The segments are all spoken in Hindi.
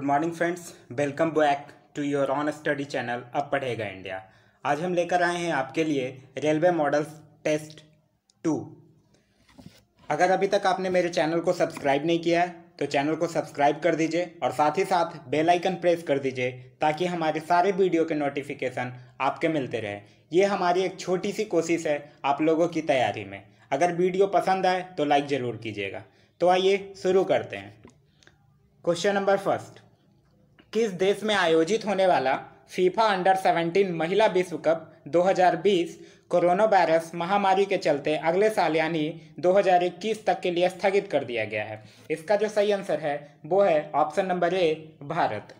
good morning friends welcome back to your on study channel अब पढ़ेगा इंडिया आज हम लेकर आए हैं आपके लिए रेलवे मॉडल्स टेस्ट टू अगर अभी तक आपने मेरे चैनल को सब्सक्राइब नहीं किया है तो चैनल को सब्सक्राइब कर दीजिए और साथ ही साथ बेल आइकन प्रेस कर दीजिए ताकि हमारे सारे वीडियो के नोटिफिकेशन आपके मिलते रहे ये हमारी एक छोटी सी कोशिश है आप लोगों की तैयारी में अगर वीडियो पसंद आए तो लाइक ज़रूर कीजिएगा तो आइए शुरू करते हैं क्वेश्चन नंबर फर्स्ट किस देश में आयोजित होने वाला फीफा अंडर 17 महिला विश्व कप 2020 कोरोना वायरस महामारी के चलते अगले साल यानी 2021 तक के लिए स्थगित कर दिया गया है इसका जो सही आंसर है वो है ऑप्शन नंबर ए भारत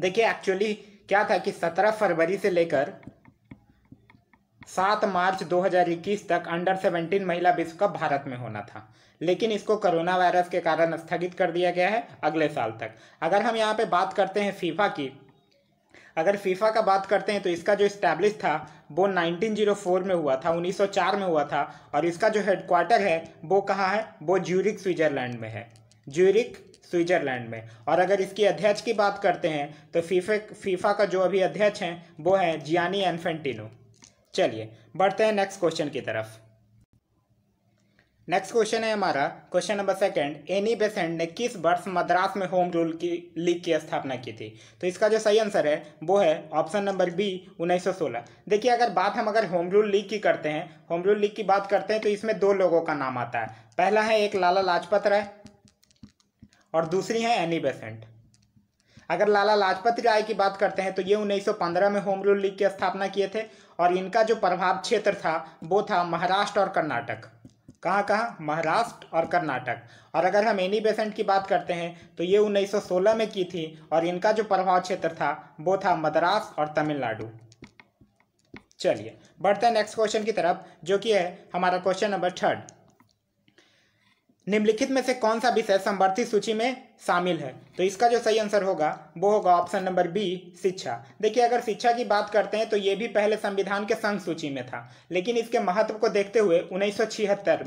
देखिए एक्चुअली क्या था कि 17 फरवरी से लेकर सात मार्च 2021 तक अंडर 17 महिला विश्व कप भारत में होना था लेकिन इसको कोरोना वायरस के कारण स्थगित कर दिया गया है अगले साल तक अगर हम यहाँ पे बात करते हैं फीफा की अगर फीफा का बात करते हैं तो इसका जो इस्टेब्लिश था वो 1904 में हुआ था 1904 में हुआ था और इसका जो हेडक्वार्टर है वो कहाँ है वो ज्यूरिक स्विट्जरलैंड में है ज्यूरिक स्विट्जरलैंड में और अगर इसकी अध्यक्ष की बात करते हैं तो फीफे फीफा का जो अभी अध्यक्ष हैं वो है जियानी एनफेंटिनो चलिए बढ़ते हैं नेक्स्ट क्वेश्चन की तरफ नेक्स्ट क्वेश्चन है हमारा question number second Annie Besant ने किस वर्ष मद्रास में होम रूल की लीग की स्थापना की थी तो इसका जो सही आंसर है वो है ऑप्शन नंबर बी 1916 देखिए अगर बात हम अगर होम रूल लीग की करते हैं होम रूल लीग की बात करते हैं तो इसमें दो लोगों का नाम आता है पहला है एक लाला लाजपत राय और दूसरी है एनी बेसेंट अगर लाला लाजपत राय की बात करते हैं तो ये 1915 में होम रूल लीग की स्थापना किए थे और इनका जो प्रभाव क्षेत्र था वो था महाराष्ट्र और कर्नाटक कहाँ कहाँ महाराष्ट्र और कर्नाटक और अगर हम एनी बेसेंट की बात करते हैं तो ये 1916 में की थी और इनका जो प्रभाव क्षेत्र था वो था मद्रास और तमिलनाडु चलिए बढ़ते हैं नेक्स्ट क्वेश्चन की तरफ जो कि है हमारा क्वेश्चन नंबर थर्ड निम्नलिखित में से कौन सा विषय संवर्धित सूची में शामिल है तो इसका जो सही आंसर होगा वो होगा ऑप्शन नंबर बी शिक्षा देखिए अगर शिक्षा की बात करते हैं तो ये भी पहले संविधान के संघ सूची में था लेकिन इसके महत्व को देखते हुए उन्नीस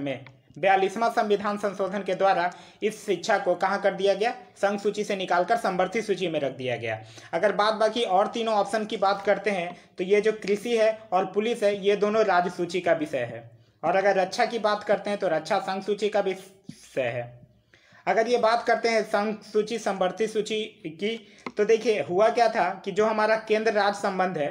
में बयालीसवां संविधान संशोधन के द्वारा इस शिक्षा को कहाँ कर दिया गया संघ सूची से निकालकर संवर्धित सूची में रख दिया गया अगर बात बाकी और तीनों ऑप्शन की बात करते हैं तो ये जो कृषि है और पुलिस है ये दोनों राज्य सूची का विषय है और अगर रक्षा की बात करते हैं तो रक्षा संघ सूची का भी विषय है अगर ये बात करते हैं संघ सूची समवर्ती सूची की तो देखिए हुआ क्या था कि जो हमारा केंद्र राज्य संबंध है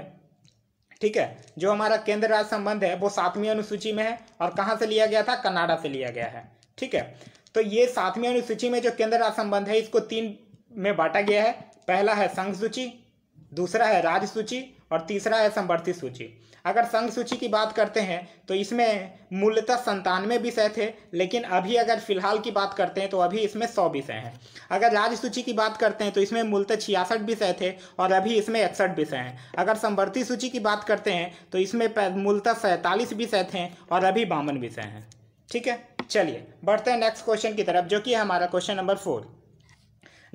ठीक है जो हमारा केंद्र राज्य संबंध है वो सातवीं अनुसूची में है और कहाँ से लिया गया था कनाडा से लिया गया है ठीक है तो ये सातवीं अनुसूची में जो केंद्र राज्य संबंध है इसको तीन में बांटा गया है पहला है संघ सूची दूसरा है राज्य सूची और तीसरा है समवर्ती सूची अगर संघ सूची की बात करते हैं तो इसमें मूलतः संतानवे विषय थे लेकिन अभी अगर फिलहाल की बात करते हैं तो अभी इसमें सौ विषय हैं अगर राज्य सूची की बात करते हैं तो इसमें मूलतः छियासठ विषय थे और अभी इसमें इकसठ विषय हैं अगर समवर्ती सूची की बात करते हैं तो इसमें मूलतः सैंतालीस विषय थे और अभी बावन विषय हैं ठीक है चलिए बढ़ते हैं नेक्स्ट क्वेश्चन की तरफ जो कि हमारा क्वेश्चन नंबर फोर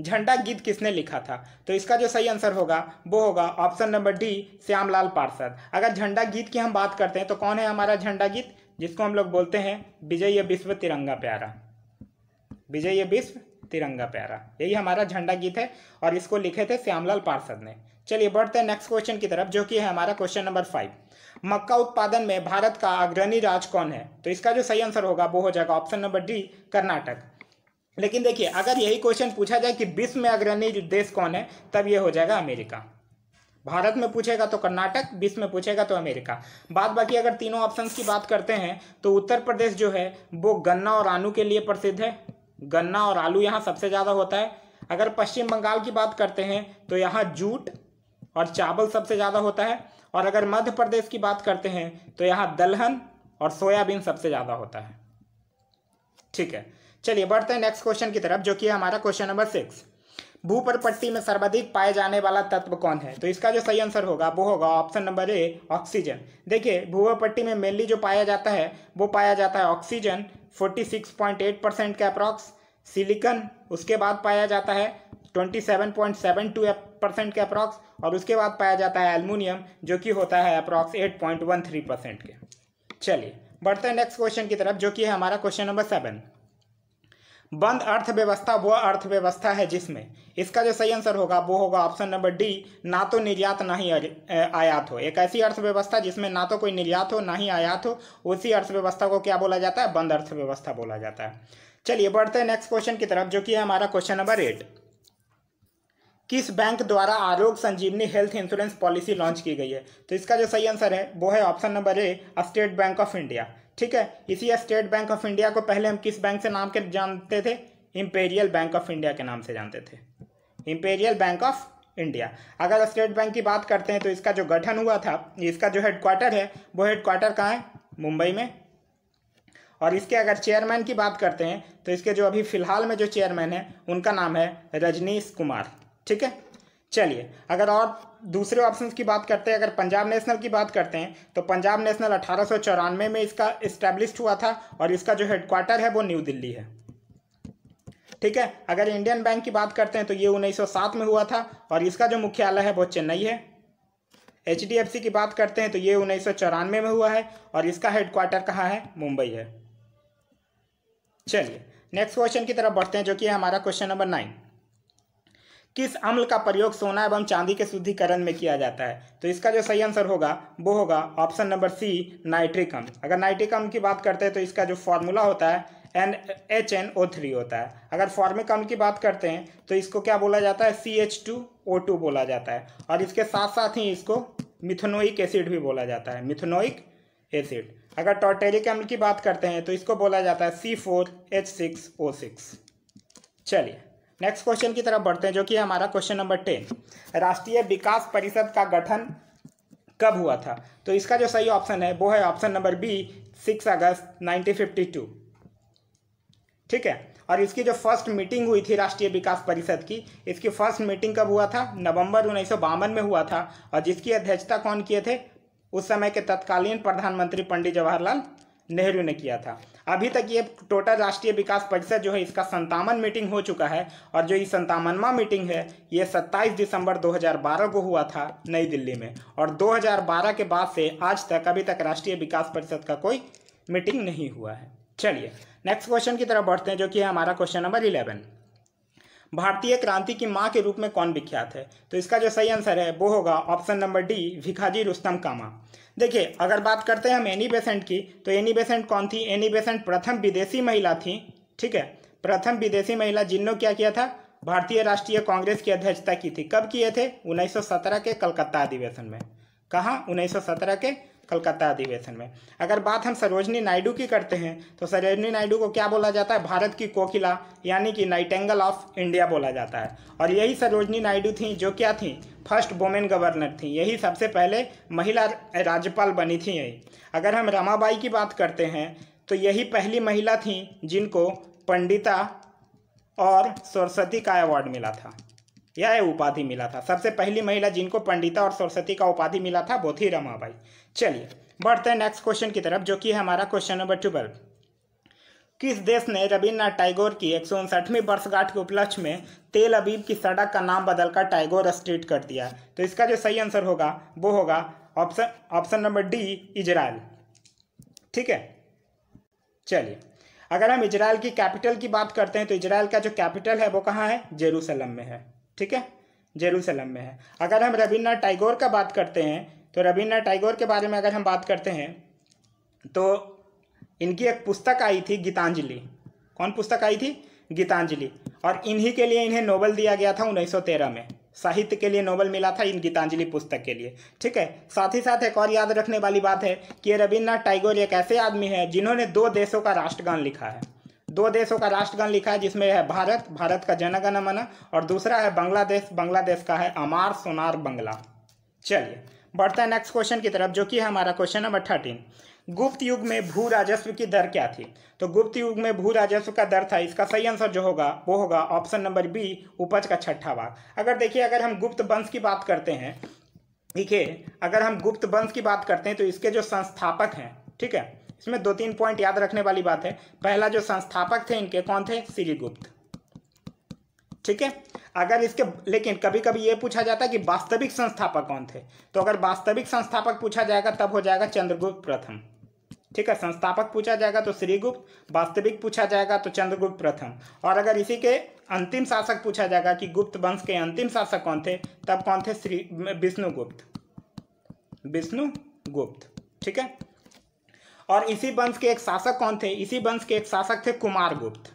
झंडा गीत किसने लिखा था तो इसका जो सही आंसर होगा वो होगा ऑप्शन नंबर डी श्यामलाल पार्षद अगर झंडा गीत की हम बात करते हैं तो कौन है हमारा झंडा गीत जिसको हम लोग बोलते हैं विजय विश्व तिरंगा प्यारा विजय विश्व तिरंगा प्यारा यही हमारा झंडा गीत है और इसको लिखे थे श्यामलाल पार्षद ने चलिए बढ़ते हैं नेक्स्ट क्वेश्चन की तरफ जो कि है हमारा क्वेश्चन नंबर फाइव मक्का उत्पादन में भारत का अग्रणी राज्य कौन है तो इसका जो सही आंसर होगा वो हो जाएगा ऑप्शन नंबर डी कर्नाटक लेकिन देखिए अगर यही क्वेश्चन पूछा जाए कि विश्व में अग्रणी देश कौन है तब ये हो जाएगा अमेरिका भारत में पूछेगा तो कर्नाटक विश्व में पूछेगा तो अमेरिका बाद बाकी अगर तीनों ऑप्शंस की बात करते हैं तो उत्तर प्रदेश जो है वो गन्ना और आलू के लिए प्रसिद्ध है गन्ना और आलू यहाँ सबसे ज़्यादा होता है अगर पश्चिम बंगाल की बात करते हैं तो यहाँ जूट और चावल सबसे ज़्यादा होता है और अगर मध्य प्रदेश की बात करते हैं तो यहाँ दलहन और सोयाबीन सबसे ज़्यादा होता है ठीक है चलिए बढ़ते हैं नेक्स्ट क्वेश्चन की तरफ जो कि हमारा क्वेश्चन नंबर सिक्स भू पर पट्टी में सर्वाधिक पाए जाने वाला तत्व कौन है तो इसका जो सही आंसर होगा वो होगा ऑप्शन नंबर ए ऑक्सीजन देखिए भू पर पट्टी में मेनली जो पाया जाता है वो पाया जाता है ऑक्सीजन 46.8 परसेंट का अप्रॉक्स सिलिकन उसके बाद पाया जाता है 27.72 परसेंट के अप्रॉक्स और उसके बाद पाया जाता है एलमुनियम जो कि होता है अप्रॉक्स थ्री परसेंट के चलिए बढ़ते हैं नेक्स्ट क्वेश्चन की तरफ जो कि है हमारा क्वेश्चन नंबर सेवन बंद अर्थव्यवस्था वह अर्थव्यवस्था है जिसमें इसका जो सही आंसर होगा वो होगा ऑप्शन नंबर डी ना तो निर्यात ना ही आयात हो एक ऐसी अर्थव्यवस्था जिसमें ना तो कोई निर्यात हो ना ही आयात हो उसी अर्थव्यवस्था को क्या बोला जाता है बंद अर्थव्यवस्था बोला जाता है चलिए बढ़ते हैं नेक्स्ट क्वेश्चन की तरफ जो कि है हमारा क्वेश्चन नंबर एट किस बैंक द्वारा Arogya Sanjeevani health insurance policy launch की गई है तो इसका जो सही आंसर है वो है option number A State Bank of India ठीक है इसी स्टेट बैंक ऑफ इंडिया को पहले हम किस बैंक से नाम के जानते थे इम्पेरियल बैंक ऑफ इंडिया के नाम से जानते थे इम्पेरियल बैंक ऑफ इंडिया अगर स्टेट बैंक की बात करते हैं तो इसका जो गठन हुआ था इसका जो हेडक्वार्टर है वो हेडक्वार्टर कहाँ है मुंबई में और इसके अगर चेयरमैन की बात करते हैं तो इसके जो अभी फिलहाल में जो चेयरमैन है उनका नाम है रजनीश कुमार ठीक है चलिए अगर और दूसरे ऑप्शन की बात करते हैं अगर पंजाब नेशनल की बात करते हैं तो पंजाब नेशनल अठारह में इसका इस्टेब्लिश हुआ था और इसका जो हेडक्वार्टर है वो न्यू दिल्ली है ठीक है अगर इंडियन बैंक की बात करते हैं तो ये 1907 में हुआ था और इसका जो मुख्यालय है वो चेन्नई है एच की बात करते हैं तो ये उन्नीस में हुआ है और इसका हेडक्वार्टर कहाँ है मुंबई है चलिए नेक्स्ट क्वेश्चन की तरफ बढ़ते हैं जो कि है हमारा क्वेश्चन नंबर नाइन किस अम्ल का प्रयोग सोना एवं चांदी के शुद्धिकरण में किया जाता है तो इसका जो सही आंसर होगा वो होगा ऑप्शन नंबर सी नाइट्रिक अम्ल अगर नाइट्रिक अम्ल की बात करते हैं तो इसका जो फॉर्मूला होता है N H N O three होता है अगर फॉर्मिक अम्ल की बात करते हैं तो इसको क्या बोला जाता है C H two O two बोला जाता है और इसके साथ साथ ही इसको मिथनोइक एसिड भी बोला जाता है मिथनोइक एसिड अगर टॉर्टेरिक अम्ल की बात करते हैं तो इसको बोला जाता है C four H six O six चलिए नेक्स्ट क्वेश्चन की तरफ बढ़ते हैं जो कि हमारा क्वेश्चन नंबर टेन राष्ट्रीय विकास परिषद का गठन कब हुआ था तो इसका जो सही ऑप्शन है वो है ऑप्शन नंबर बी सिक्स अगस्त टू ठीक है और इसकी जो फर्स्ट मीटिंग हुई थी राष्ट्रीय विकास परिषद की इसकी फर्स्ट मीटिंग कब हुआ था नवंबर उन्नीस में हुआ था और जिसकी अध्यक्षता कौन किए थे उस समय के तत्कालीन प्रधानमंत्री पंडित जवाहरलाल नेहरू ने किया था अभी तक ये टोटल राष्ट्रीय विकास परिषद जो है इसका संतावन मीटिंग हो चुका है और जो ये संतावनवा मीटिंग है ये 27 दिसंबर 2012 को हुआ था नई दिल्ली में और 2012 के बाद से आज तक अभी तक राष्ट्रीय विकास परिषद का कोई मीटिंग नहीं हुआ है चलिए नेक्स्ट क्वेश्चन की तरफ बढ़ते हैं जो कि है हमारा क्वेश्चन नंबर इलेवन भारतीय क्रांति की माँ के रूप में कौन विख्यात है तो इसका जो सही आंसर है वो होगा option number D Bhikaji Rustom Cama देखिए अगर बात करते हैं हम एनी बेसेंट की तो एनी बेसेंट कौन थी एनी बेसेंट प्रथम विदेशी महिला थी ठीक है प्रथम विदेशी महिला जिन्होंने क्या किया था भारतीय राष्ट्रीय कांग्रेस की अध्यक्षता की थी कब किए थे 1917 के कलकत्ता अधिवेशन में कहा 1917 के कलकत्ता अधिवेशन में अगर बात हम सरोजनी नायडू की करते हैं तो सरोजनी नायडू को क्या बोला जाता है भारत की कोकिला यानी कि नाइटेंगल ऑफ इंडिया बोला जाता है और यही सरोजनी नायडू थी जो क्या थी फर्स्ट वोमेन गवर्नर थी यही सबसे पहले महिला राज्यपाल बनी थी यही अगर हम रमाबाई की बात करते हैं तो यही पहली महिला थी जिनको पंडिता और सरस्वती का अवार्ड मिला था यह उपाधि मिला था सबसे पहली महिला जिनको पंडिता और सरस्वती का उपाधि मिला था वो थी रमाबाई चलिए बढ़ते हैं नेक्स्ट क्वेश्चन की तरफ जो कि है हमारा क्वेश्चन नंबर ट्वेल्व किस देश ने रविन्द्रनाथ टाइगोर की एक सौ उनसठवीं वर्षगांठ के उपलक्ष्य में तेल अबीब की सड़क का नाम बदलकर टाइगोर स्ट्रीट कर दिया तो इसका जो सही आंसर होगा वो होगा option option number D Israel ठीक है चलिए अगर हम इजराइल की कैपिटल की बात करते हैं तो इजराइल का जो कैपिटल है वो कहाँ है जेरूसलम में है ठीक है जेरूसलम में है अगर हम रविन्द्रनाथ टाइगोर का बात करते हैं तो रविन्द्रनाथ टैगोर के बारे में अगर हम बात करते हैं तो इनकी एक पुस्तक आई थी गीतांजलि कौन पुस्तक आई थी गीतांजलि और इन्हीं के लिए इन्हें नोबल दिया गया था 1913 में साहित्य के लिए नोबल मिला था इन गीतांजलि पुस्तक के लिए ठीक है साथ ही साथ एक और याद रखने वाली बात है कि रविन्द्रनाथ टैगोर एक ऐसे आदमी है जिन्होंने दो देशों का राष्ट्रगान लिखा है दो देशों का राष्ट्रगान लिखा है जिसमें है भारत भारत का जनगण मना और दूसरा है बांग्लादेश बांग्लादेश का है अमार सोनार बंगला चलिए बढ़ते हैं नेक्स्ट क्वेश्चन की तरफ जो कि हमारा क्वेश्चन नंबर थर्टीन गुप्त युग में भू राजस्व की दर क्या थी तो गुप्त युग में भू राजस्व का दर था इसका सही आंसर जो होगा वो होगा ऑप्शन नंबर बी उपज का छठा भाग अगर देखिए अगर हम गुप्त वंश की बात करते हैं है अगर हम गुप्त वंश की बात करते हैं तो इसके जो संस्थापक हैं ठीक है इसमें दो तीन पॉइंट याद रखने वाली बात है पहला जो संस्थापक थे इनके कौन थे श्रीगुप्त ठीक है अगर इसके लेकिन कभी कभी ये पूछा जाता है कि वास्तविक संस्थापक कौन थे तो अगर वास्तविक संस्थापक पूछा जाएगा तब हो जाएगा चंद्रगुप्त प्रथम ठीक है संस्थापक पूछा जाएगा तो श्रीगुप्त वास्तविक पूछा जाएगा तो चंद्रगुप्त प्रथम और अगर इसी के अंतिम शासक पूछा जाएगा कि गुप्त वंश के अंतिम शासक कौन थे तब कौन थे श्री विष्णुगुप्त विष्णुगुप्त ठीक है और इसी वंश के एक शासक कौन थे इसी वंश के एक शासक थे कुमारगुप्त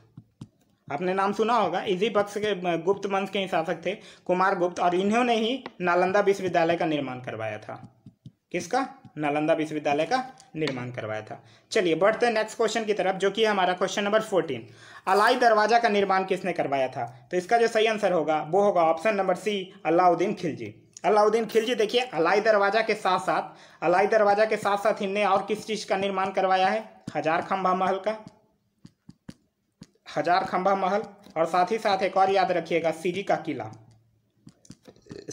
आपने नाम सुना होगा इसी पक्ष के गुप्त वंश के ही शासक थे कुमार गुप्त और इन्होंने ही नालंदा विश्वविद्यालय का निर्माण करवाया था किसका नालंदा विश्वविद्यालय का निर्माण करवाया था चलिए बढ़ते हैं नेक्स्ट क्वेश्चन की तरफ जो कि हमारा क्वेश्चन नंबर फोर्टीन अलाई दरवाजा का निर्माण किसने करवाया था तो इसका जो सही आंसर होगा वो होगा option number C Alauddin Khilji Alauddin Khilji देखिए अलाई दरवाजा के साथ साथ अलाई दरवाजा के साथ साथ इनने और किस चीज़ का निर्माण करवाया है हजार खंभा महल का हजार खंबा महल और साथ ही साथ एक और याद रखिएगा सीरी का किला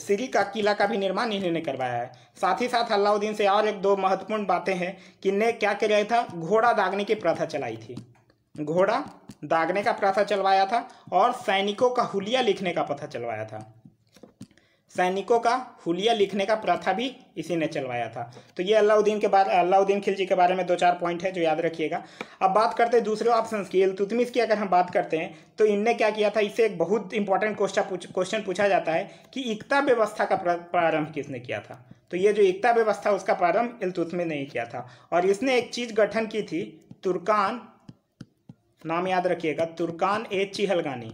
सीरी का किला का भी निर्माण इन्होंने करवाया है साथ ही साथ अलाउद्दीन से और एक दो महत्वपूर्ण बातें हैं कि ने क्या किया था घोड़ा दागने की प्रथा चलाई थी घोड़ा दागने का प्रथा चलवाया था और सैनिकों का हुलिया लिखने का प्रथा चलवाया था सैनिकों का हुलिया लिखने का प्रथा भी इसी ने चलवाया था तो ये अलाउद्दीन के बारे अलाउद्दीन खिलजी के बारे में दो चार पॉइंट है जो याद रखिएगा अब बात करते हैं दूसरे ऑप्शन की तुतमिस की अगर हम बात करते हैं तो इनने क्या किया था इससे एक बहुत इंपॉर्टेंट क्वेश्चन पूछा जाता है कि एकता व्यवस्था का प्रारंभ किसने किया था तो ये जो एकता व्यवस्था उसका प्रारंभ इलतुतमिस ने ही किया था और इसने एक चीज गठन की थी तुर्कान नाम याद रखिएगा तुर्कान ए चिहलगानी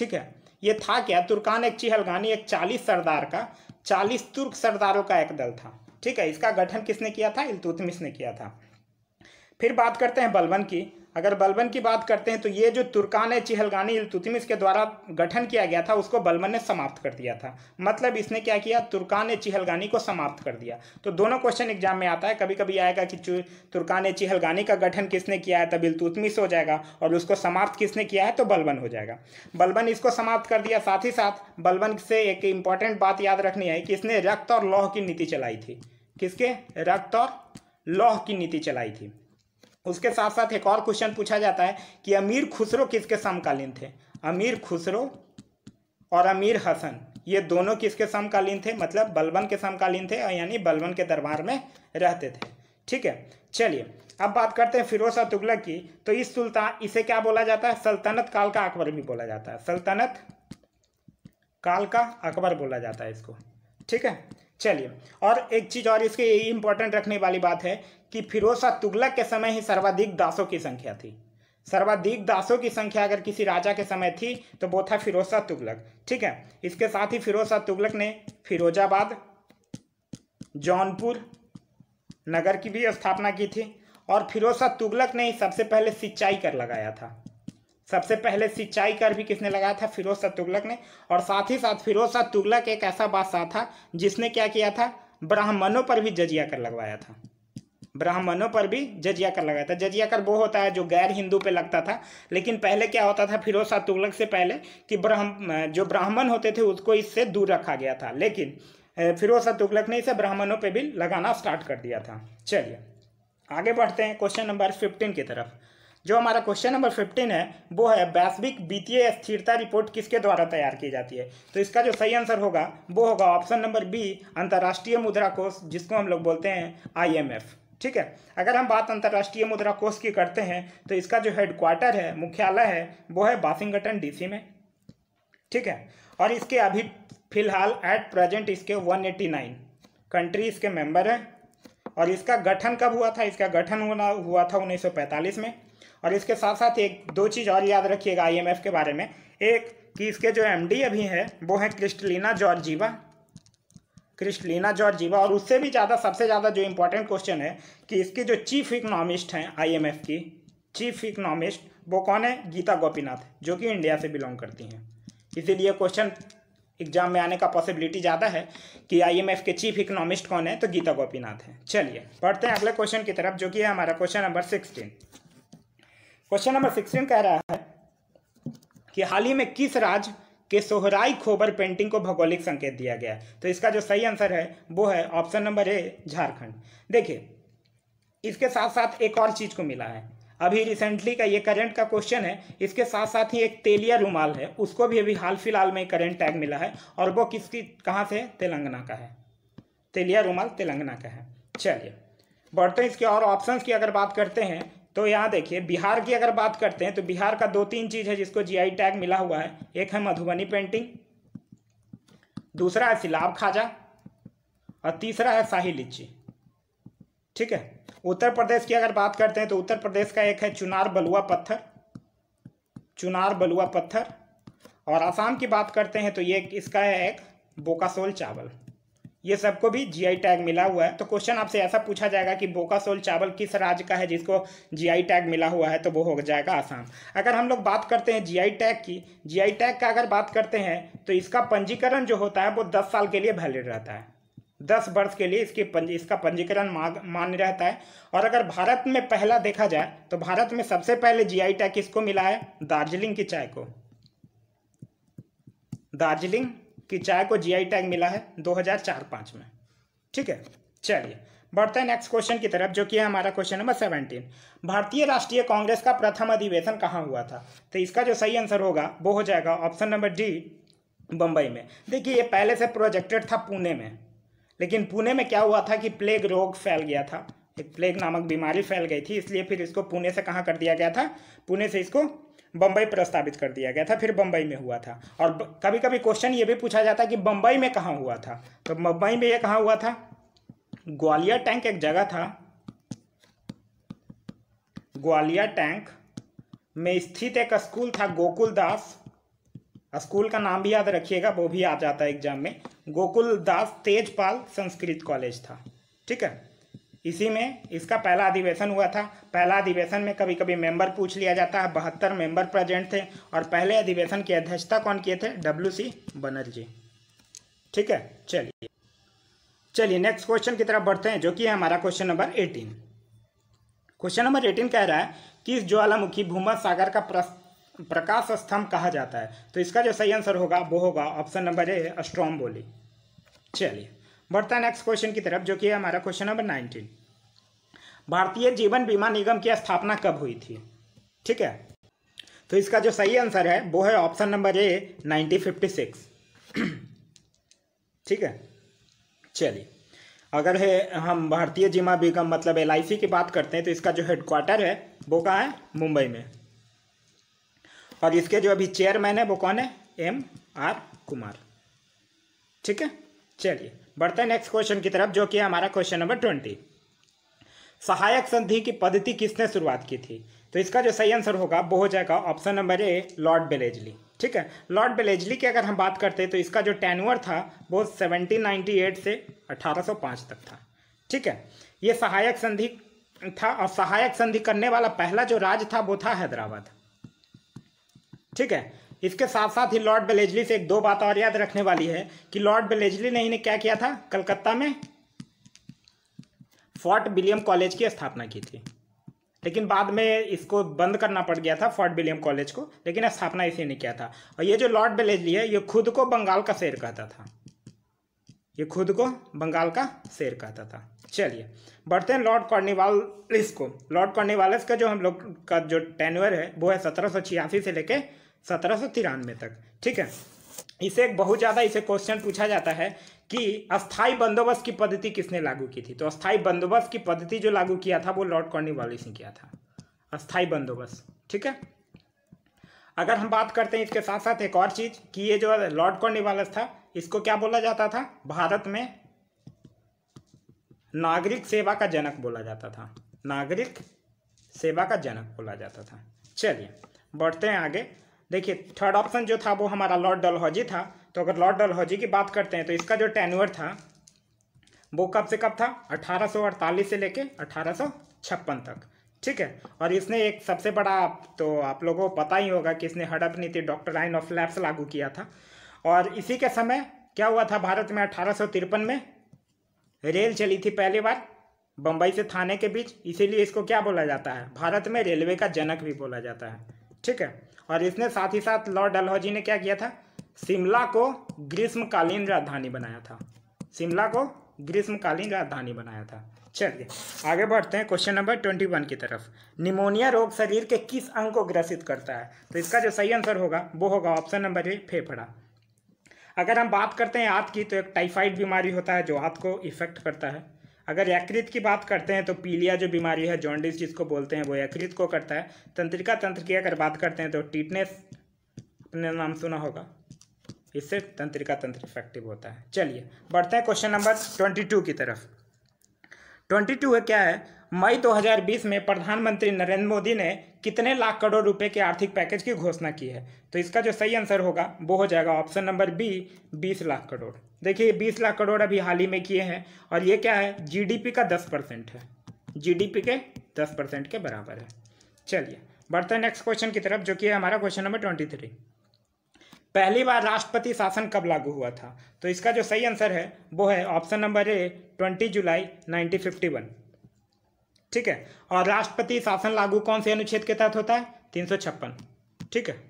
ठीक है ये था क्या तुर्कान एक चिहलगानी एक चालीस सरदार का चालीस तुर्क सरदारों का एक दल था ठीक है इसका गठन किसने किया था इलतुतमिस ने किया था फिर बात करते हैं बलबन की अगर बलबन की बात करते हैं तो ये जो तुर्कान है चिहलगानी इलतुतमिस के द्वारा गठन किया गया था उसको बलबन ने समाप्त कर दिया था मतलब इसने क्या किया तुर्कान चिहलगानी को समाप्त कर दिया तो दोनों क्वेश्चन एग्जाम में आता है कभी कभी आएगा कि तुर्कान चिहलगानी का गठन किसने किया है तब इलतुतमिस हो जाएगा और उसको समाप्त किसने किया है तो बलबन हो जाएगा बलबन इसको समाप्त कर दिया साथ ही साथ बलबन से एक इंपॉर्टेंट बात याद रखनी है कि इसने रक्त और लौह की नीति चलाई थी किसके रक्त और लौह की नीति चलाई थी उसके साथ साथ एक और क्वेश्चन पूछा जाता है कि अमीर खुसरो किसके समकालीन थे अमीर खुसरो और अमीर हसन ये दोनों किसके समकालीन थे मतलब बलबन के समकालीन थे यानी बलबन के दरबार में रहते थे ठीक है चलिए अब बात करते हैं फिरोज शाह तुगलक की तो इस सुल्तान इसे क्या बोला जाता है सल्तनत काल का अकबर भी बोला जाता है सल्तनत काल का अकबर बोला जाता है इसको ठीक है चलिए और एक चीज़ और यही इम्पोर्टेंट रखने वाली बात है कि फिरोज शाह तुगलक के समय ही सर्वाधिक दासों की संख्या थी सर्वाधिक दासों की संख्या अगर किसी राजा के समय थी तो वो था फिरोज शाह तुगलक ठीक है इसके साथ ही फिरोज शाह तुगलक ने फिरोजाबाद जौनपुर नगर की भी स्थापना की थी और फिरोज शाह तुगलक ने सबसे पहले सिंचाई कर लगाया था सबसे पहले सिंचाई कर भी किसने लगाया था फिरोज शाह तुगलक ने और साथ ही साथ फिरोज शाह तुगलक एक ऐसा बादशाह था जिसने क्या किया था ब्राह्मणों पर भी जजिया कर लगवाया था ब्राह्मणों पर भी जजिया कर लगाया था जजिया कर वो होता है जो गैर हिंदू पे लगता था लेकिन पहले क्या होता था फिरोज शाह तुगलक से पहले कि ब्राह्म जो ब्राह्मण होते थे उसको इससे दूर रखा गया था लेकिन फिरोज शाह तुगलक ने इसे ब्राह्मणों पर भी लगाना स्टार्ट कर दिया था चलिए आगे बढ़ते हैं क्वेश्चन नंबर फिफ्टीन की तरफ जो हमारा क्वेश्चन नंबर फिफ्टीन है वो है वैश्विक वित्तीय स्थिरता रिपोर्ट किसके द्वारा तैयार की जाती है तो इसका जो सही आंसर होगा वो होगा ऑप्शन नंबर बी अंतर्राष्ट्रीय मुद्रा कोष जिसको हम लोग बोलते हैं आईएमएफ ठीक है अगर हम बात अंतर्राष्ट्रीय मुद्रा कोष की करते हैं तो इसका जो हेडक्वार्टर है मुख्यालय है वो है वाशिंगटन डी में ठीक है और इसके अभी फिलहाल एट प्रेजेंट इसके नाइन कंट्री इसके मेंबर हैं और इसका गठन कब हुआ था इसका गठन होना हुआ था 1945 में और इसके साथ साथ एक दो चीज़ और याद रखिएगा आईएमएफ के बारे में एक कि इसके जो एमडी अभी हैं वो हैं क्रिस्टलिना जॉर्जीवा क्रिस्टलिना जॉर्जीवा और उससे भी ज़्यादा सबसे ज़्यादा जो इम्पोर्टेंट क्वेश्चन है कि इसके जो चीफ इकनॉमिस्ट हैं एफ की चीफ इकनॉमिस्ट वो कौन है गीता गोपीनाथ जो कि इंडिया से बिलोंग करती हैं इसीलिए क्वेश्चन एग्जाम में आने का पॉसिबिलिटी ज़्यादा है कि आईएमएफ के चीफ इकोनॉमिस्ट कौन है तो गीता गोपीनाथ है चलिए पढ़ते हैं अगले क्वेश्चन की तरफ जो कि है हमारा question number sixteen question number sixteen कह रहा है कि हाल ही में किस राज्य के सोहराई खोबर पेंटिंग को भौगोलिक संकेत दिया गया तो इसका जो सही आंसर है वो है ऑप्शन नंबर ए झारखंड देखिए इसके साथ साथ एक और चीज़ को मिला है अभी रिसेंटली का ये करंट का क्वेश्चन है इसके साथ साथ ही एक तेलिया रुमाल है उसको भी अभी हाल फिलहाल में करंट टैग मिला है और वो किसकी कहाँ से तेलंगाना का है तेलिया रुमाल तेलंगाना का है चलिए बढ़ते हैं इसके और ऑप्शंस की अगर बात करते हैं तो यहाँ देखिए बिहार की अगर बात करते हैं तो बिहार का दो तीन चीज़ है जिसको जीआई टैग मिला हुआ है एक है मधुबनी पेंटिंग दूसरा है सिलाब खाजा और तीसरा है शाही लीची ठीक है उत्तर प्रदेश की अगर बात करते हैं तो उत्तर प्रदेश का एक है चुनार बलुआ पत्थर चुनार बलुआ पत्थर और आसाम की बात करते हैं तो ये इसका है एक बोकासोल चावल ये सबको भी जीआई टैग मिला हुआ है तो क्वेश्चन आपसे ऐसा पूछा जाएगा कि बोकासोल चावल किस राज्य का है जिसको जीआई टैग मिला हुआ है तो वो हो जाएगा आसाम अगर हम लोग बात करते हैं जीआई टैग की जीआई टैग का अगर बात करते हैं तो इसका पंजीकरण जो होता है वो दस साल के लिए वैलिड रहता है दस वर्ष के लिए इसकी पंज, इसका पंजीकरण मान्य रहता है और अगर भारत में पहला देखा जाए तो भारत में सबसे पहले जी टैग किसको मिला है दार्जिलिंग की चाय को दार्जिलिंग कि चाय को जीआई टैग मिला है 2004-5 में ठीक है चलिए बढ़ते हैं नेक्स्ट क्वेश्चन की तरफ जो कि है हमारा क्वेश्चन नंबर सेवनटीन भारतीय राष्ट्रीय कांग्रेस का प्रथम अधिवेशन कहाँ हुआ था तो इसका जो सही आंसर होगा वो हो जाएगा ऑप्शन नंबर डी बम्बई में देखिए ये पहले से प्रोजेक्टेड था पुणे में लेकिन पुणे में क्या हुआ था कि प्लेग रोग फैल गया था एक प्लेग नामक बीमारी फैल गई थी इसलिए फिर इसको पुणे से कहाँ कर दिया गया था पुणे से इसको बम्बई प्रस्तावित कर दिया गया था फिर बम्बई में हुआ था और कभी कभी क्वेश्चन ये भी पूछा जाता है कि बम्बई में कहाँ हुआ था तो बम्बई में ये कहाँ हुआ था ग्वालियर टैंक एक जगह था ग्वालियर टैंक में स्थित एक स्कूल था गोकुल दास स्कूल का नाम भी याद रखिएगा वो भी आ जाता है एग्जाम में गोकुल दास तेजपाल संस्कृत कॉलेज था ठीक है इसी में इसका पहला अधिवेशन हुआ था पहला अधिवेशन में कभी कभी मेंबर पूछ लिया जाता है बहत्तर मेंबर प्रेजेंट थे और पहले अधिवेशन की अध्यक्षता कौन किए थे डब्ल्यू सी बनर्जी ठीक है चलिए चलिए नेक्स्ट क्वेश्चन की तरफ बढ़ते हैं जो कि है हमारा question number eighteen question number eighteen कह रहा है कि ज्वालामुखी भूमध सागर का प्रकाश स्तंभ कहा जाता है तो इसका जो सही आंसर होगा वो होगा ऑप्शन नंबर ए अस्ट्रॉम्बोली चलिए बढ़ता नेक्स्ट क्वेश्चन की तरफ जो कि हमारा क्वेश्चन नंबर नाइनटीन भारतीय जीवन बीमा निगम की स्थापना कब हुई थी ठीक है तो इसका जो सही आंसर है वो है ऑप्शन नंबर ए नाइनटीन ठीक है चलिए अगर है हम भारतीय जीमा बीगम मतलब एल की बात करते हैं तो इसका जो हेडक्वार्टर है वो कहाँ है मुंबई में और इसके जो अभी चेयरमैन है वो कौन है एम आर कुमार ठीक है चलिए बढ़ते हैं नेक्स्ट क्वेश्चन की तरफ जो कि हमारा क्वेश्चन नंबर ट्वेंटी सहायक संधि की पद्धति किसने शुरुआत की थी तो इसका जो सही आंसर होगा वो हो जाएगा ऑप्शन नंबर ए लॉर्ड बेलेजली ठीक है लॉर्ड बेलेजली की अगर हम बात करते हैं तो इसका जो टेनवर था वो 1798 से 1805 तक था ठीक है ये सहायक संधि था और सहायक संधि करने वाला पहला जो राज था वो था हैदराबाद ठीक है इसके साथ साथ ही लॉर्ड बेलेजली से एक दो बात और याद रखने वाली है कि लॉर्ड बेलेजली ने इन्हें क्या किया था कलकत्ता में फोर्ट विलियम कॉलेज की स्थापना की थी लेकिन बाद में इसको बंद करना पड़ गया था फोर्ट विलियम कॉलेज को लेकिन स्थापना इसी ने किया था और ये जो लॉर्ड बेलेजली है ये खुद को बंगाल का शेर कहता था ये खुद को बंगाल का शेर कहता था चलिए बढ़ते हैं लॉर्ड कॉर्निवालिस को लॉर्ड कॉर्निवालिस का जो हम लोग का जो टेनवर है वो है सत्रह से लेकर सत्रह सौ तिरानवे तक ठीक है इसे एक बहुत ज़्यादा इसे क्वेश्चन पूछा जाता है कि अस्थाई बंदोबस्त की पद्धति किसने लागू की थी तो अस्थाई बंदोबस्त की पद्धति जो लागू किया था वो लॉर्ड कॉर्निवालिस ने किया था अस्थाई बंदोबस्त ठीक है अगर हम बात करते हैं इसके साथ साथ एक और चीज़ कि ये जो लॉर्ड कॉर्निवालिस था इसको क्या बोला जाता था भारत में नागरिक सेवा का जनक बोला जाता था नागरिक सेवा का जनक बोला जाता था चलिए बढ़ते हैं आगे देखिए थर्ड ऑप्शन जो था वो हमारा लॉर्ड डलहौजी था तो अगर लॉर्ड डलहौजी की बात करते हैं तो इसका जो टेन्यूअर था वो कब से कब था 1848 से लेके अठारह तक ठीक है और इसने एक सबसे बड़ा तो आप लोगों को पता ही होगा कि इसने हड़प नीति डॉक्टर लाइन ऑफ लैब्स लागू किया था और इसी के समय क्या हुआ था भारत में अठारह में रेल चली थी पहली बार बम्बई से थाने के बीच इसीलिए इसको क्या बोला जाता है भारत में रेलवे का जनक भी बोला जाता है ठीक है और इसने साथ ही साथ लॉर्ड डलहौजी ने क्या किया था शिमला को ग्रीष्मकालीन राजधानी बनाया था शिमला को ग्रीष्मकालीन राजधानी बनाया था चलिए आगे बढ़ते हैं क्वेश्चन नंबर ट्वेंटी वन की तरफ निमोनिया रोग शरीर के किस अंग को ग्रसित करता है तो इसका जो सही आंसर होगा वो होगा ऑप्शन नंबर ए फेफड़ा अगर हम बात करते हैं हाथ की तो एक टाइफाइड बीमारी होता है जो हाथ को इफेक्ट करता है अगर यकृत की बात करते हैं तो पीलिया जो बीमारी है जॉन्डिस जिसको बोलते हैं वो यकृत को करता है तंत्रिका तंत्र की अगर बात करते हैं तो टीटनेस अपने नाम सुना होगा इससे तंत्रिका तंत्र इफेक्टिव होता है चलिए बढ़ते हैं क्वेश्चन नंबर ट्वेंटी टू की तरफ ट्वेंटी टू है क्या है मई 2020 में प्रधानमंत्री नरेंद्र मोदी ने कितने लाख करोड़ रुपए के आर्थिक पैकेज की घोषणा की है तो इसका जो सही आंसर होगा वो हो जाएगा ऑप्शन नंबर बी बीस लाख करोड़ देखिए बीस लाख करोड़ अभी हाल ही में किए हैं और ये क्या है जीडीपी का दस परसेंट है जीडीपी के दस परसेंट के बराबर है चलिए बढ़ते हैं नेक्स्ट क्वेश्चन की तरफ जो कि है हमारा क्वेश्चन नंबर ट्वेंटी थ्री पहली बार राष्ट्रपति शासन कब लागू हुआ था तो इसका जो सही आंसर है वो है ऑप्शन नंबर ए ट्वेंटी जुलाई नाइनटीन ठीक है और राष्ट्रपति शासन लागू कौन से अनुच्छेद के तहत होता है तीन ठीक है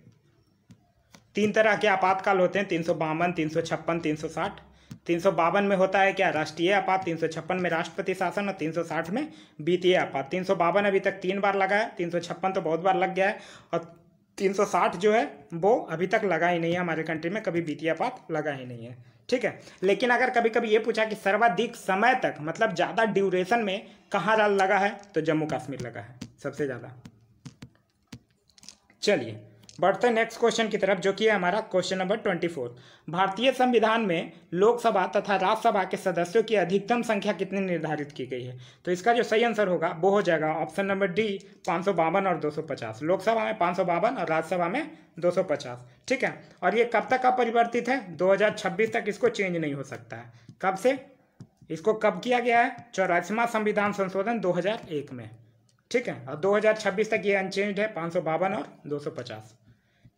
तीन तरह के आपातकाल होते हैं तीन सौ बावन तीन सौ छप्पन तीन सौ साठ तीन सौ बावन में होता है क्या राष्ट्रीय आपात तीन सौ छप्पन में राष्ट्रपति शासन और तीन सौ साठ में वित्तीय आपात तीन सौ बावन अभी तक तीन बार लगा है तीन सौ छप्पन तो बहुत बार लग गया है और तीन सौ साठ जो है वो अभी तक लगा ही नहीं है हमारे कंट्री में कभी वित्तीय आपात लगा ही नहीं है ठीक है लेकिन अगर कभी कभी ये पूछा कि सर्वाधिक समय तक मतलब ज़्यादा ड्यूरेशन में कहाँ लगा है तो जम्मू कश्मीर लगा है सबसे ज़्यादा चलिए बढ़ते नेक्स्ट क्वेश्चन की तरफ जो कि है हमारा क्वेश्चन नंबर ट्वेंटी फोर भारतीय संविधान में लोकसभा तथा राज्यसभा के सदस्यों की अधिकतम संख्या कितनी निर्धारित की गई है तो इसका जो सही आंसर होगा वो हो जाएगा ऑप्शन नंबर डी पाँच और दो लोकसभा में पाँच और राज्यसभा में 250 ठीक है और ये कब तक अपरिवर्तित है दो तक इसको चेंज नहीं हो सकता है कब से इसको कब किया गया है चौरासीवा संविधान संशोधन 2001 में ठीक है और 2026 तक ये अनचेंज है पाँच और 250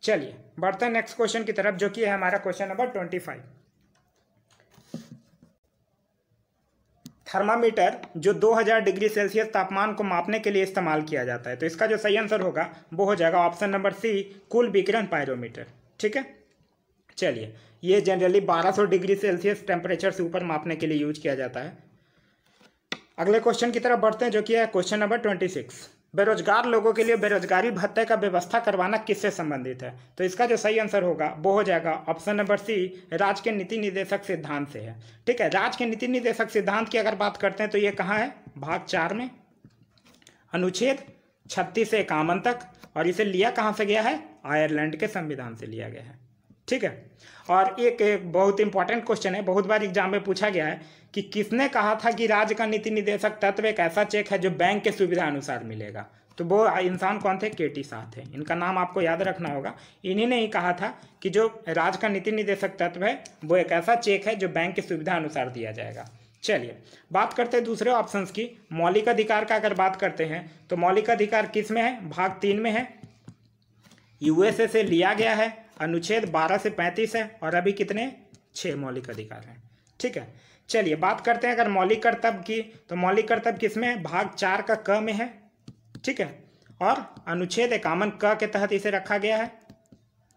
चलिए बढ़ते हैं नेक्स्ट क्वेश्चन की तरफ जो कि है हमारा question number twenty five thermometer जो 2000 डिग्री सेल्सियस तापमान को मापने के लिए इस्तेमाल किया जाता है तो इसका जो सही आंसर होगा वो हो जाएगा ऑप्शन नंबर सी कुल विकिरण पायरोमीटर ठीक है चलिए ये जनरली 1200 डिग्री सेल्सियस टेम्परेचर से ऊपर मापने के लिए यूज किया जाता है अगले क्वेश्चन की तरफ बढ़ते हैं जो कि है क्वेश्चन नंबर ट्वेंटी सिक्स बेरोजगार लोगों के लिए बेरोजगारी भत्ते का व्यवस्था करवाना किससे संबंधित है तो इसका जो सही आंसर होगा वो हो जाएगा ऑप्शन नंबर सी राज्य के नीति निदेशक सिद्धांत से है ठीक है राज्य के नीति निदेशक सिद्धांत की अगर बात करते हैं तो ये कहाँ है भाग चार में अनुच्छेद छत्तीस से इक्यावन तक और इसे लिया कहाँ से गया है आयरलैंड के संविधान से लिया गया है ठीक है और एक, एक बहुत इंपॉर्टेंट क्वेश्चन है बहुत बार एग्जाम में पूछा गया है कि किसने कहा था कि राज्य का नीति निदेशक तत्व एक ऐसा चेक है जो बैंक के सुविधा अनुसार मिलेगा तो वो इंसान कौन थे के टी शाह थे इनका नाम आपको याद रखना होगा इन्हीं ने ही कहा था कि जो राज्य का नीति निदेशक तत्व है वो एक ऐसा चेक है जो बैंक की सुविधा अनुसार दिया जाएगा चलिए बात करते हैं दूसरे ऑप्शन की मौलिक अधिकार का अगर बात करते हैं तो मौलिक अधिकार किस में है भाग तीन में है यूएसए से लिया गया है अनुच्छेद 12 से 35 है और अभी कितने छः मौलिक अधिकार हैं ठीक है चलिए बात करते हैं अगर मौलिक कर्तव्य की तो मौलिक कर्तव्य किसमें भाग चार का क में है ठीक है और अनुच्छेद इक्यावन क के तहत इसे रखा गया है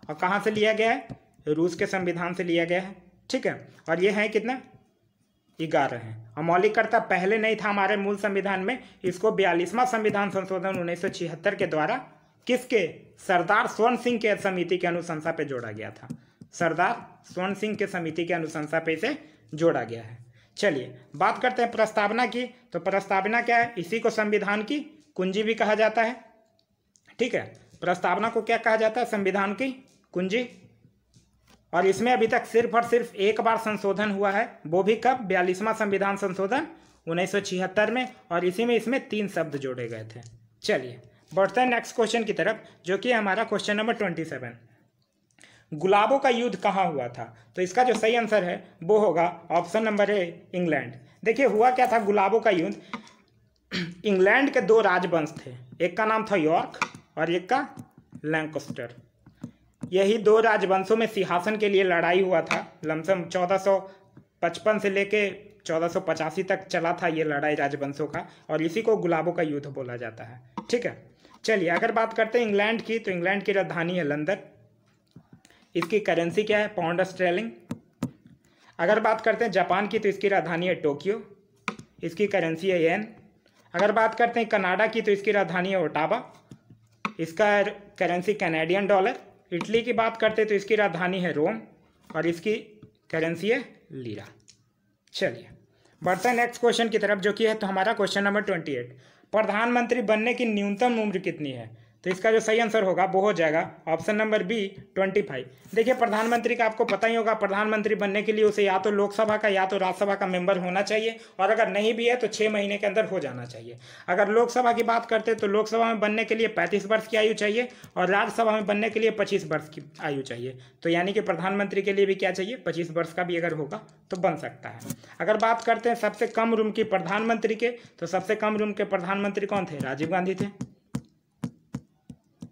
और कहाँ से लिया गया है रूस के संविधान से लिया गया है ठीक है और ये है कितना ग्यारह है और मौलिक कर्तव्य पहले नहीं था हमारे मूल संविधान में इसको बयालीसवां संविधान संशोधन उन्नीस के द्वारा किसके सरदार स्वर्ण सिंह के समिति के अनुशंसा पे जोड़ा गया था सरदार स्वर्ण सिंह के समिति के अनुशंसा पे इसे जोड़ा गया है चलिए बात करते हैं प्रस्तावना की तो प्रस्तावना क्या है इसी को संविधान की कुंजी भी कहा जाता है ठीक है प्रस्तावना को क्या कहा जाता है संविधान की कुंजी और इसमें अभी तक सिर्फ और सिर्फ एक बार संशोधन हुआ है वो भी कब बयालीसवां संविधान संशोधन उन्नीस में और इसी में इसमें तीन शब्द जोड़े गए थे चलिए बढ़ते हैं नेक्स्ट क्वेश्चन की तरफ जो कि हमारा क्वेश्चन नंबर ट्वेंटी सेवन गुलाबों का युद्ध कहाँ हुआ था तो इसका जो सही आंसर है वो होगा ऑप्शन नंबर ए इंग्लैंड देखिए हुआ क्या था गुलाबों का युद्ध इंग्लैंड के दो राजवंश थे एक का नाम था यॉर्क और एक का लैंकोस्टर यही दो राजवंशों में सिंहासन के लिए लड़ाई हुआ था लमसम चौदह पचपन से लेके पचासी तक चला था ये लड़ाई राजवंशों का और इसी को गुलाबों का युद्ध बोला जाता है ठीक है चलिए अगर बात करते हैं इंग्लैंड की तो इंग्लैंड की राजधानी है लंदन इसकी करेंसी क्या है पाउंड स्ट्रेलिंग अगर बात करते हैं जापान की तो इसकी राजधानी है टोक्यो इसकी करेंसी है येन अगर बात करते हैं कनाडा की तो इसकी राजधानी है ओटावा इसका करेंसी कैनेडियन डॉलर इटली की बात करते हैं तो इसकी राजधानी है रोम और इसकी करेंसी है लीरा चलिए बढ़ते हैं नेक्स्ट क्वेश्चन की तरफ जो कि है तो हमारा क्वेश्चन नंबर ट्वेंटी एट प्रधानमंत्री बनने की न्यूनतम उम्र कितनी है तो इसका जो सही आंसर होगा वो हो जाएगा option number B twenty five देखिए प्रधानमंत्री का आपको पता ही होगा प्रधानमंत्री बनने के लिए उसे या तो लोकसभा का या तो राज्यसभा का मेंबर होना चाहिए और अगर नहीं भी है तो छः महीने के अंदर हो जाना चाहिए अगर लोकसभा की बात करते तो लोकसभा में बनने के लिए पैंतीस वर्ष की आयु चाहिए और राज्यसभा में बनने के लिए पच्चीस वर्ष की आयु चाहिए तो यानी कि प्रधानमंत्री के लिए भी क्या चाहिए पच्चीस वर्ष का भी अगर होगा तो बन सकता है अगर बात करते हैं सबसे कम रूम की प्रधानमंत्री के तो सबसे कम रूम के प्रधानमंत्री कौन थे राजीव गांधी थे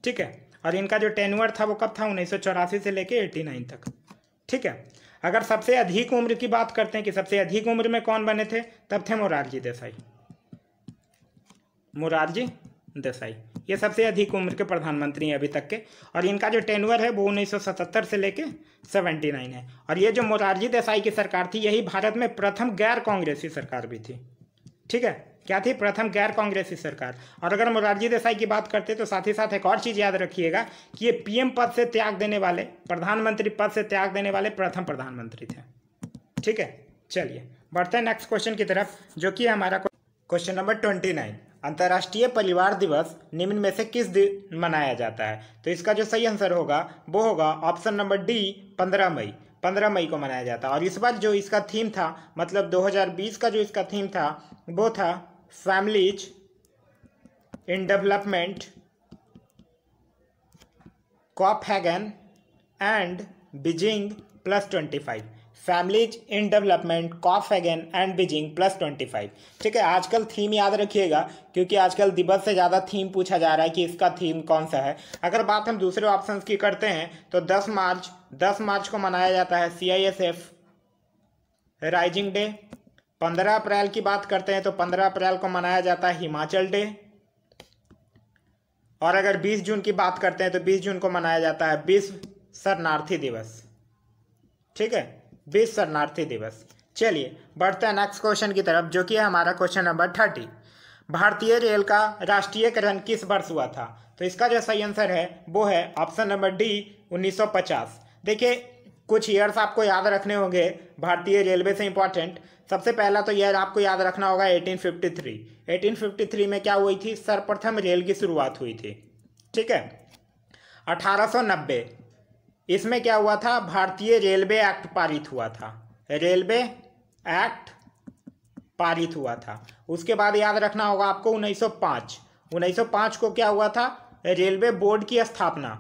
ठीक है और इनका जो टेनवर था वो कब था उन्नीस से लेके 89 तक ठीक है अगर सबसे अधिक उम्र की बात करते हैं कि सबसे अधिक उम्र में कौन बने थे तब थे मोरारजी देसाई मोरारजी देसाई ये सबसे अधिक उम्र के प्रधानमंत्री हैं अभी तक के और इनका जो टेनवर है वो 1977 से लेके 79 है और ये जो मोरारजी देसाई की सरकार थी यही भारत में प्रथम गैर कांग्रेसी सरकार भी थी ठीक है क्या थी प्रथम गैर कांग्रेसी सरकार और अगर मोरारजी देसाई की बात करते तो साथ ही साथ एक और चीज़ याद रखिएगा कि ये पीएम पद से त्याग देने वाले प्रधानमंत्री पद से त्याग देने वाले प्रथम प्रधानमंत्री थे ठीक है चलिए बढ़ते हैं नेक्स्ट क्वेश्चन की तरफ जो कि हमारा क्वेश्चन नंबर ट्वेंटी नाइन अंतर्राष्ट्रीय परिवार दिवस निम्न में से किस दिन मनाया जाता है तो इसका जो सही आंसर होगा वो होगा ऑप्शन नंबर डी पंद्रह मई पंद्रह मई को मनाया जाता है और इस बार जो इसका थीम था मतलब 2020 का जो इसका थीम था वो था families in development Copenhagen and Beijing plus 25 families in development कॉफ again and Beijing plus twenty five ठीक है आजकल थीम याद रखिएगा क्योंकि आजकल दिवस से ज़्यादा थीम पूछा जा रहा है कि इसका थीम कौन सा है अगर बात हम दूसरे ऑप्शन की करते हैं तो दस मार्च दस मार्च को मनाया जाता है C I S F rising day पंद्रह अप्रैल की बात करते हैं तो पंद्रह अप्रैल को मनाया जाता है हिमाचल डे और अगर बीस जून की बात करते हैं तो बीस जून को मनाया जाता है विश्व शरणार्थी दिवस ठीक है विश्व शरणार्थी दिवस चलिए बढ़ते हैं नेक्स्ट क्वेश्चन की तरफ जो कि है हमारा क्वेश्चन नंबर थर्टी भारतीय रेल का राष्ट्रीयकरण किस वर्ष हुआ था तो इसका जो सही आंसर है वो है ऑप्शन नंबर डी 1950 देखिए कुछ ईयर्स आपको याद रखने होंगे भारतीय रेलवे से इंपॉर्टेंट सबसे पहला तो यह आपको याद रखना होगा 1853 1853 में क्या हुई थी सर्वप्रथम रेल की शुरुआत हुई थी ठीक है 1890 इसमें क्या हुआ था भारतीय रेलवे एक्ट पारित हुआ था रेलवे एक्ट पारित हुआ था उसके बाद याद रखना होगा आपको 1905 1905 को क्या हुआ था रेलवे बोर्ड की स्थापना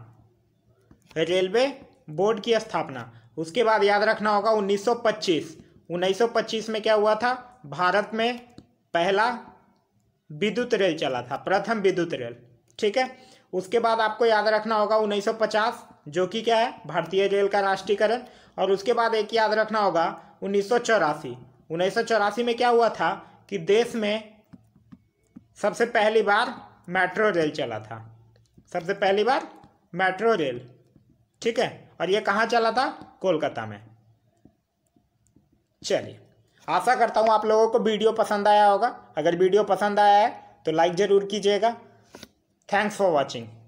रेलवे बोर्ड की स्थापना उसके बाद याद रखना होगा 1925 1925 में क्या हुआ था भारत में पहला विद्युत रेल चला था प्रथम विद्युत रेल ठीक है उसके बाद आपको याद रखना होगा 1950 जो कि क्या है भारतीय रेल का राष्ट्रीयकरण और उसके बाद एक याद रखना होगा उन्नीस सौ में क्या हुआ था कि देश में सबसे पहली बार मेट्रो रेल चला था सबसे पहली बार मेट्रो रेल ठीक है और ये कहाँ चला था कोलकाता में चलिए आशा करता हूँ आप लोगों को वीडियो पसंद आया होगा अगर वीडियो पसंद आया है तो लाइक ज़रूर कीजिएगा थैंक्स फॉर वॉचिंग